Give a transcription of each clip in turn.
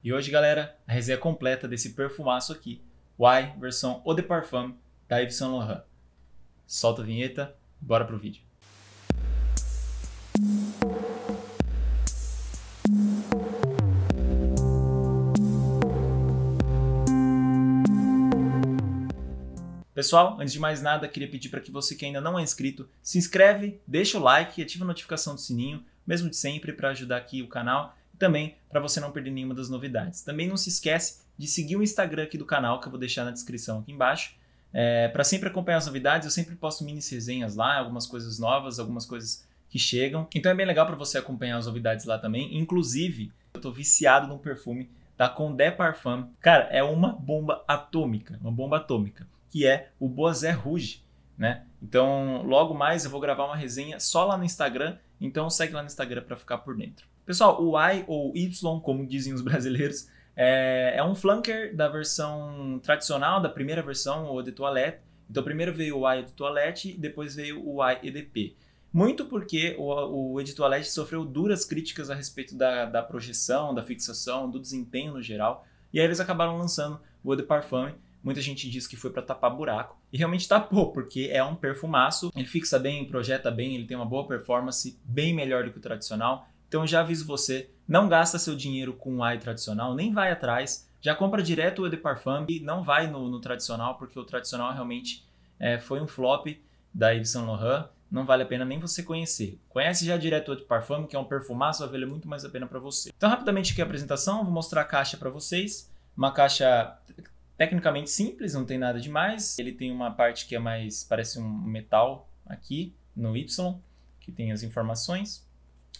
E hoje, galera, a resenha completa desse perfumaço aqui, Why versão Eau de Parfum da Yves Saint Laurent. Solta a vinheta bora pro vídeo. Pessoal, antes de mais nada, queria pedir para que você que ainda não é inscrito, se inscreve, deixa o like, ativa a notificação do sininho, mesmo de sempre, para ajudar aqui o canal também para você não perder nenhuma das novidades. Também não se esquece de seguir o Instagram aqui do canal, que eu vou deixar na descrição aqui embaixo. É, para sempre acompanhar as novidades, eu sempre posto mini resenhas lá, algumas coisas novas, algumas coisas que chegam. Então é bem legal para você acompanhar as novidades lá também. Inclusive, eu tô viciado num perfume da Condé Parfum. Cara, é uma bomba atômica, uma bomba atômica, que é o Boazé Rouge, né? Então, logo mais eu vou gravar uma resenha só lá no Instagram, então segue lá no Instagram para ficar por dentro. Pessoal, o Y ou Y, como dizem os brasileiros, é, é um flanker da versão tradicional, da primeira versão, o de toilette. Então, primeiro veio o Y de toilette, depois veio o Y EDP. Muito porque o, o Editoalete sofreu duras críticas a respeito da, da projeção, da fixação, do desempenho no geral, e aí eles acabaram lançando o Eau de Parfum. Muita gente diz que foi para tapar buraco, e realmente tapou, porque é um perfumaço, ele fixa bem, projeta bem, ele tem uma boa performance, bem melhor do que o tradicional, então já aviso você, não gasta seu dinheiro com o wine tradicional, nem vai atrás, já compra direto o Eau de Parfum e não vai no, no tradicional, porque o tradicional realmente é, foi um flop da Yves Saint Laurent, não vale a pena nem você conhecer. Conhece já direto o Eau de Parfum, que é um perfumaço, vai valer é muito mais a pena para você. Então rapidamente aqui a apresentação, vou mostrar a caixa para vocês, uma caixa tecnicamente simples, não tem nada demais. Ele tem uma parte que é mais parece um metal aqui no Y, que tem as informações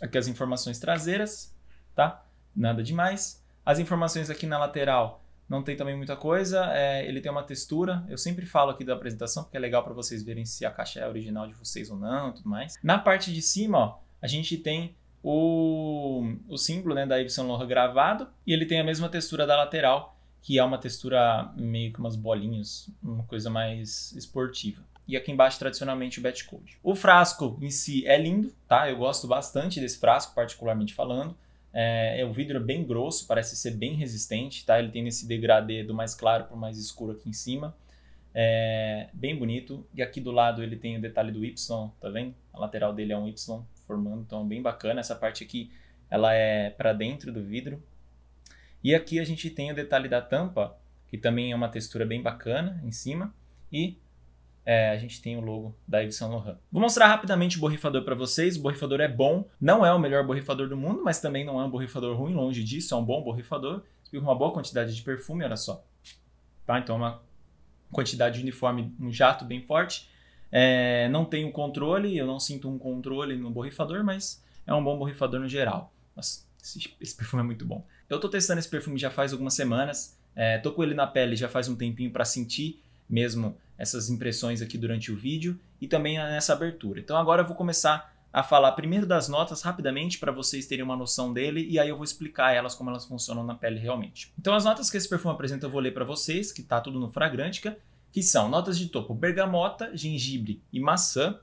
aqui as informações traseiras, tá? Nada demais. As informações aqui na lateral não tem também muita coisa. É, ele tem uma textura. Eu sempre falo aqui da apresentação, porque é legal para vocês verem se a caixa é original de vocês ou não tudo mais. Na parte de cima, ó, a gente tem o, o símbolo né, da Yves Loha gravado. E ele tem a mesma textura da lateral, que é uma textura meio que umas bolinhas, uma coisa mais esportiva e aqui embaixo tradicionalmente o Betcode. O frasco em si é lindo, tá? Eu gosto bastante desse frasco, particularmente falando. É, o é vidro é bem grosso, parece ser bem resistente, tá? Ele tem esse degradê do mais claro para o mais escuro aqui em cima. É bem bonito. E aqui do lado ele tem o detalhe do Y, tá vendo? A lateral dele é um Y formando, então é bem bacana. Essa parte aqui ela é para dentro do vidro. E aqui a gente tem o detalhe da tampa, que também é uma textura bem bacana em cima. E é, a gente tem o logo da Yves Saint Laurent. Vou mostrar rapidamente o borrifador para vocês. O borrifador é bom, não é o melhor borrifador do mundo, mas também não é um borrifador ruim, longe disso, é um bom borrifador. E uma boa quantidade de perfume, olha só. Tá? Então é uma quantidade uniforme, um jato bem forte. É, não tenho controle, eu não sinto um controle no borrifador, mas é um bom borrifador no geral. Nossa, esse, esse perfume é muito bom. Eu tô testando esse perfume já faz algumas semanas, é, tô com ele na pele já faz um tempinho para sentir mesmo essas impressões aqui durante o vídeo e também nessa abertura. Então agora eu vou começar a falar primeiro das notas rapidamente para vocês terem uma noção dele e aí eu vou explicar elas como elas funcionam na pele realmente. Então as notas que esse perfume apresenta eu vou ler para vocês, que está tudo no Fragrântica, que são notas de topo bergamota, gengibre e maçã.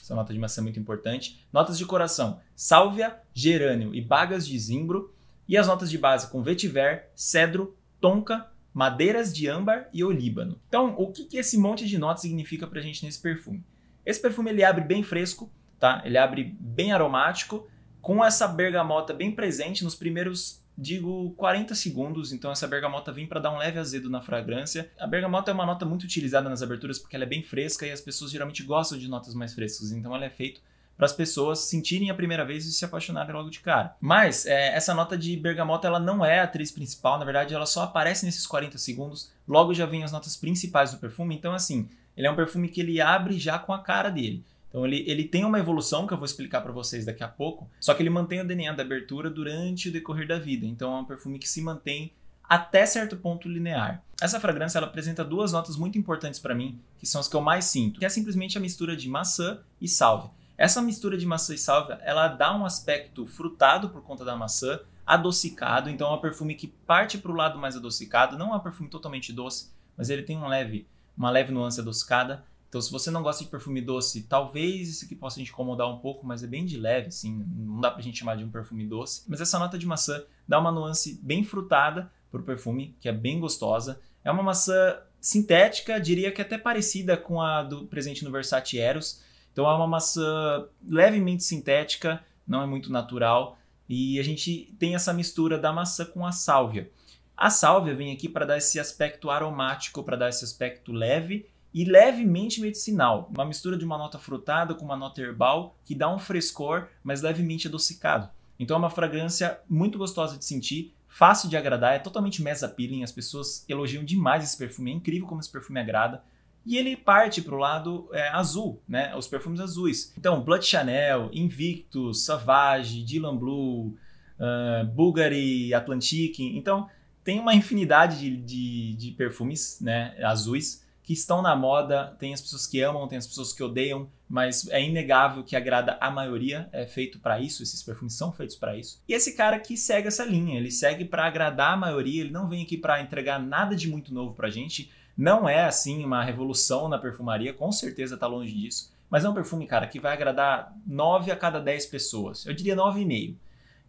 Essa nota de maçã é muito importante. Notas de coração, sálvia, gerânio e bagas de zimbro. E as notas de base com vetiver, cedro, tonka, madeiras de âmbar e olíbano. Então, o que, que esse monte de notas significa para a gente nesse perfume? Esse perfume ele abre bem fresco, tá? Ele abre bem aromático, com essa bergamota bem presente nos primeiros digo 40 segundos, então essa bergamota vem para dar um leve azedo na fragrância. A bergamota é uma nota muito utilizada nas aberturas porque ela é bem fresca e as pessoas geralmente gostam de notas mais frescas, então ela é feita para as pessoas sentirem a primeira vez e se apaixonarem logo de cara. Mas é, essa nota de bergamota ela não é a atriz principal, na verdade ela só aparece nesses 40 segundos, logo já vem as notas principais do perfume, então assim, ele é um perfume que ele abre já com a cara dele. Então ele, ele tem uma evolução que eu vou explicar para vocês daqui a pouco, só que ele mantém o DNA da abertura durante o decorrer da vida. Então é um perfume que se mantém até certo ponto linear. Essa fragrância ela apresenta duas notas muito importantes para mim, que são as que eu mais sinto, que é simplesmente a mistura de maçã e salve. Essa mistura de maçã e salvia ela dá um aspecto frutado por conta da maçã, adocicado, então é um perfume que parte para o lado mais adocicado, não é um perfume totalmente doce, mas ele tem um leve, uma leve nuance adocicada. Então, se você não gosta de perfume doce, talvez isso aqui possa te incomodar um pouco, mas é bem de leve, assim, não dá pra gente chamar de um perfume doce. Mas essa nota de maçã dá uma nuance bem frutada pro perfume, que é bem gostosa. É uma maçã sintética, diria que até parecida com a do presente no Versace Eros, então é uma maçã levemente sintética, não é muito natural, e a gente tem essa mistura da maçã com a sálvia. A sálvia vem aqui para dar esse aspecto aromático, para dar esse aspecto leve e levemente medicinal. Uma mistura de uma nota frutada com uma nota herbal que dá um frescor, mas levemente adocicado. Então é uma fragrância muito gostosa de sentir, fácil de agradar, é totalmente mesa peeling, as pessoas elogiam demais esse perfume, é incrível como esse perfume agrada e ele parte para o lado é, azul, né? Os perfumes azuis. Então, Blood Chanel, Invictus, Savage, Dylan Blue, uh, Bulgari, Atlantique. Então, tem uma infinidade de, de, de perfumes né, azuis que estão na moda. Tem as pessoas que amam, tem as pessoas que odeiam, mas é inegável que agrada a maioria. É feito para isso, esses perfumes são feitos para isso. E esse cara que segue essa linha, ele segue para agradar a maioria, ele não vem aqui para entregar nada de muito novo para gente não é assim uma revolução na perfumaria, com certeza está longe disso. Mas é um perfume, cara, que vai agradar 9 a cada 10 pessoas. Eu diria 9,5.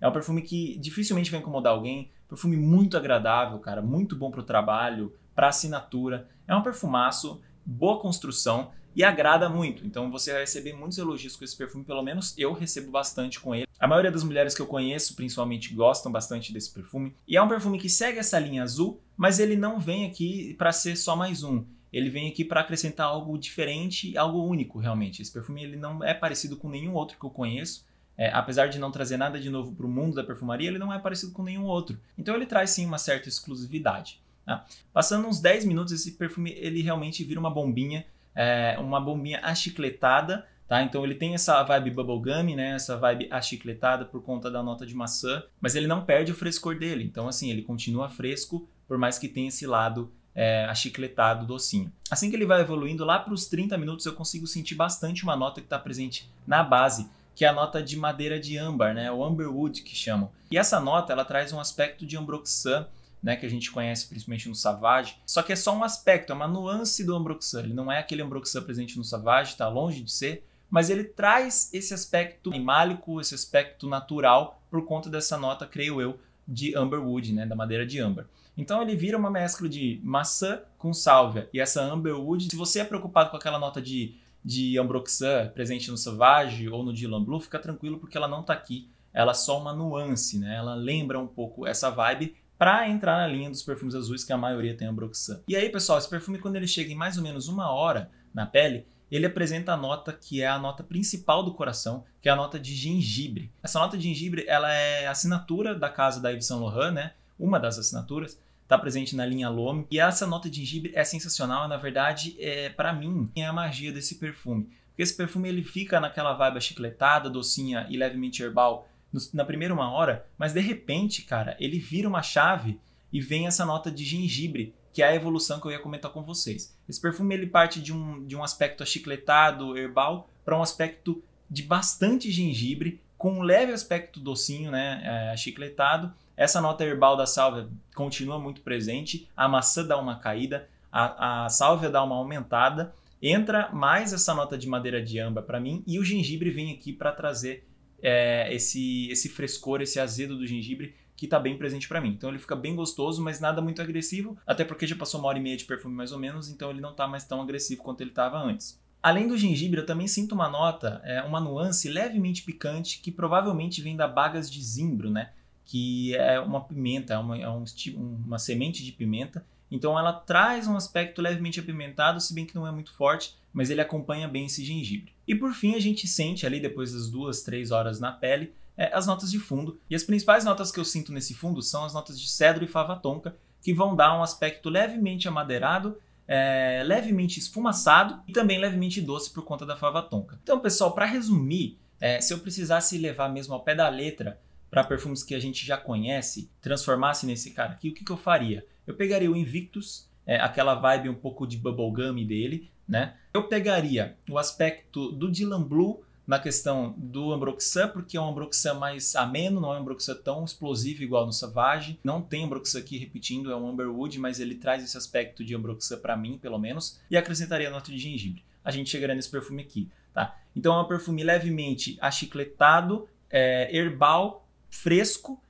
É um perfume que dificilmente vai incomodar alguém. Perfume muito agradável, cara. Muito bom para o trabalho, para assinatura. É um perfumaço, boa construção e agrada muito. Então você vai receber muitos elogios com esse perfume, pelo menos eu recebo bastante com ele. A maioria das mulheres que eu conheço, principalmente, gostam bastante desse perfume. E é um perfume que segue essa linha azul, mas ele não vem aqui para ser só mais um. Ele vem aqui para acrescentar algo diferente, algo único, realmente. Esse perfume ele não é parecido com nenhum outro que eu conheço. É, apesar de não trazer nada de novo para o mundo da perfumaria, ele não é parecido com nenhum outro. Então ele traz sim uma certa exclusividade. Tá? Passando uns 10 minutos, esse perfume ele realmente vira uma bombinha é, uma bombinha achicletada, tá? Então ele tem essa vibe bubblegum, né? Essa vibe achicletada por conta da nota de maçã, mas ele não perde o frescor dele. Então, assim, ele continua fresco, por mais que tenha esse lado é, achicletado, docinho. Assim que ele vai evoluindo, lá para os 30 minutos eu consigo sentir bastante uma nota que está presente na base, que é a nota de madeira de âmbar, né? O amberwood que chamam. E essa nota, ela traz um aspecto de ambroxan, né, que a gente conhece principalmente no Savage. Só que é só um aspecto, é uma nuance do Ambroxan. Ele não é aquele Ambroxan presente no Savage, está longe de ser, mas ele traz esse aspecto animálico, esse aspecto natural, por conta dessa nota, creio eu, de Amberwood, né, da madeira de âmbar. Então ele vira uma mescla de maçã com sálvia. E essa Amberwood, se você é preocupado com aquela nota de, de Ambroxan presente no Savage ou no Dylan Blue, fica tranquilo porque ela não está aqui. Ela é só uma nuance, né? Ela lembra um pouco essa vibe, para entrar na linha dos perfumes azuis que a maioria tem ambroxan. E aí, pessoal, esse perfume quando ele chega em mais ou menos uma hora na pele, ele apresenta a nota que é a nota principal do coração, que é a nota de gengibre. Essa nota de gengibre, ela é assinatura da casa da Yves Saint Laurent, né? Uma das assinaturas está presente na linha Lome. E essa nota de gengibre é sensacional, na verdade, é para mim é a magia desse perfume. Porque esse perfume ele fica naquela vibe chicletada, docinha e levemente herbal na primeira uma hora, mas de repente, cara, ele vira uma chave e vem essa nota de gengibre, que é a evolução que eu ia comentar com vocês. Esse perfume ele parte de um, de um aspecto achicletado, herbal, para um aspecto de bastante gengibre, com um leve aspecto docinho, né, é, achicletado. Essa nota herbal da sálvia continua muito presente, a maçã dá uma caída, a, a sálvia dá uma aumentada, entra mais essa nota de madeira de âmbar para mim e o gengibre vem aqui para trazer é, esse, esse frescor, esse azedo do gengibre que está bem presente para mim. Então ele fica bem gostoso, mas nada muito agressivo, até porque já passou uma hora e meia de perfume mais ou menos, então ele não está mais tão agressivo quanto ele estava antes. Além do gengibre, eu também sinto uma nota, é, uma nuance levemente picante que provavelmente vem da bagas de zimbro, né? Que é uma pimenta, é, uma, é um, uma semente de pimenta então ela traz um aspecto levemente apimentado, se bem que não é muito forte, mas ele acompanha bem esse gengibre. E por fim, a gente sente ali, depois das duas, três horas na pele, é, as notas de fundo. E as principais notas que eu sinto nesse fundo são as notas de cedro e fava tonka, que vão dar um aspecto levemente amadeirado, é, levemente esfumaçado e também levemente doce por conta da fava tonka. Então, pessoal, para resumir, é, se eu precisasse levar mesmo ao pé da letra para perfumes que a gente já conhece, transformasse nesse cara aqui, o que, que eu faria? Eu pegaria o Invictus, é, aquela vibe um pouco de bubblegum dele, né? Eu pegaria o aspecto do Dylan Blue na questão do Ambroxan, porque é um Ambroxan mais ameno, não é um Ambroxan tão explosivo igual no Savage. Não tem Ambroxan aqui repetindo, é um Amberwood, mas ele traz esse aspecto de Ambroxan para mim, pelo menos, e acrescentaria a nota de gengibre. A gente chegaria nesse perfume aqui, tá? Então é um perfume levemente achicletado, é, herbal, fresco,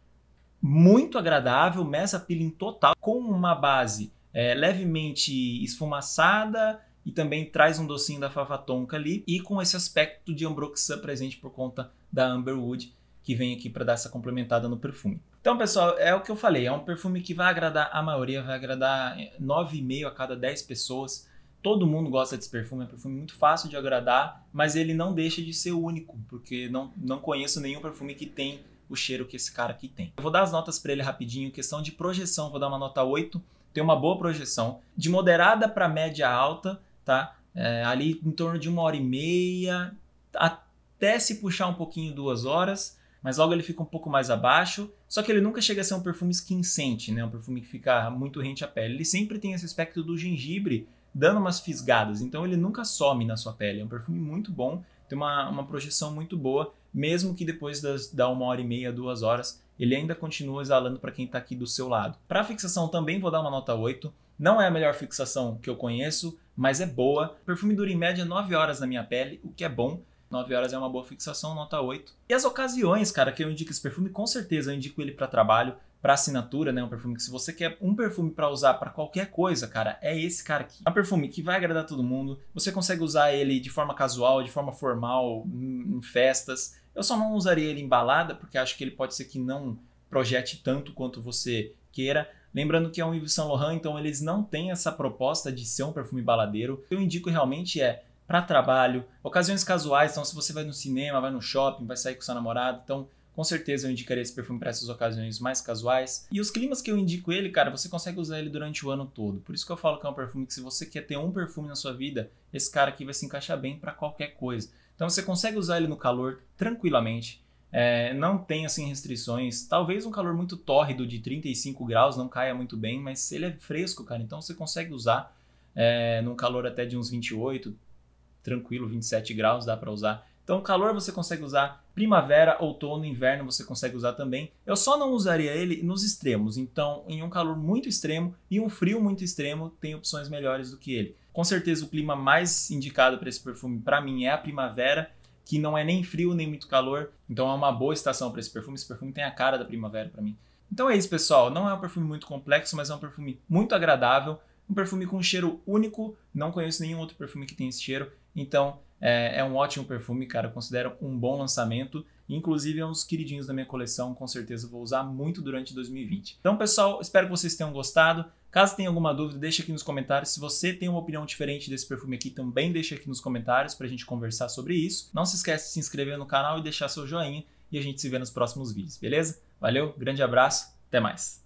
muito agradável, mesa peeling total, com uma base é, levemente esfumaçada e também traz um docinho da fava tonka ali e com esse aspecto de ambroxan presente por conta da Amberwood que vem aqui para dar essa complementada no perfume. Então, pessoal, é o que eu falei, é um perfume que vai agradar a maioria, vai agradar 9,5 é, a cada 10 pessoas. Todo mundo gosta desse perfume, é um perfume muito fácil de agradar, mas ele não deixa de ser único, porque não, não conheço nenhum perfume que tem o cheiro que esse cara aqui tem. Eu vou dar as notas para ele rapidinho, questão de projeção, vou dar uma nota 8, tem uma boa projeção, de moderada para média alta, tá? É, ali em torno de uma hora e meia, até se puxar um pouquinho duas horas, mas logo ele fica um pouco mais abaixo. Só que ele nunca chega a ser um perfume esquincente, né? Um perfume que fica muito rente à pele. Ele sempre tem esse aspecto do gengibre dando umas fisgadas, então ele nunca some na sua pele. É um perfume muito bom, tem uma, uma projeção muito boa mesmo que depois das, da uma hora e meia, duas horas, ele ainda continua exalando para quem está aqui do seu lado. Para fixação também vou dar uma nota 8. Não é a melhor fixação que eu conheço, mas é boa. O perfume dura em média 9 horas na minha pele, o que é bom. 9 horas é uma boa fixação, nota 8. E as ocasiões, cara, que eu indico esse perfume, com certeza eu indico ele para trabalho, para assinatura, né? Um perfume que se você quer um perfume para usar para qualquer coisa, cara, é esse cara aqui. É um perfume que vai agradar todo mundo. Você consegue usar ele de forma casual, de forma formal, em festas. Eu só não usaria ele em balada, porque acho que ele pode ser que não projete tanto quanto você queira. Lembrando que é um Yves Saint Laurent, então eles não têm essa proposta de ser um perfume baladeiro. Eu indico realmente é para trabalho, ocasiões casuais, então se você vai no cinema, vai no shopping, vai sair com sua namorada, então com certeza eu indicaria esse perfume para essas ocasiões mais casuais. E os climas que eu indico ele, cara, você consegue usar ele durante o ano todo. Por isso que eu falo que é um perfume que se você quer ter um perfume na sua vida, esse cara aqui vai se encaixar bem para qualquer coisa. Então você consegue usar ele no calor tranquilamente. É, não tem assim restrições. Talvez um calor muito tórrido de 35 graus não caia muito bem, mas ele é fresco, cara. Então você consegue usar é, num calor até de uns 28, tranquilo, 27 graus dá para usar. Então calor você consegue usar primavera, outono, inverno você consegue usar também. Eu só não usaria ele nos extremos. Então, em um calor muito extremo e um frio muito extremo, tem opções melhores do que ele. Com certeza o clima mais indicado para esse perfume para mim é a primavera, que não é nem frio nem muito calor. Então é uma boa estação para esse perfume. Esse perfume tem a cara da primavera para mim. Então é isso, pessoal. Não é um perfume muito complexo, mas é um perfume muito agradável, um perfume com um cheiro único. Não conheço nenhum outro perfume que tenha esse cheiro. Então, é, é um ótimo perfume, cara. Eu considero um bom lançamento. Inclusive, é um dos queridinhos da minha coleção. Com certeza vou usar muito durante 2020. Então, pessoal, espero que vocês tenham gostado. Caso tenha alguma dúvida, deixa aqui nos comentários. Se você tem uma opinião diferente desse perfume aqui, também deixa aqui nos comentários para a gente conversar sobre isso. Não se esquece de se inscrever no canal e deixar seu joinha. E a gente se vê nos próximos vídeos, beleza? Valeu, grande abraço, até mais!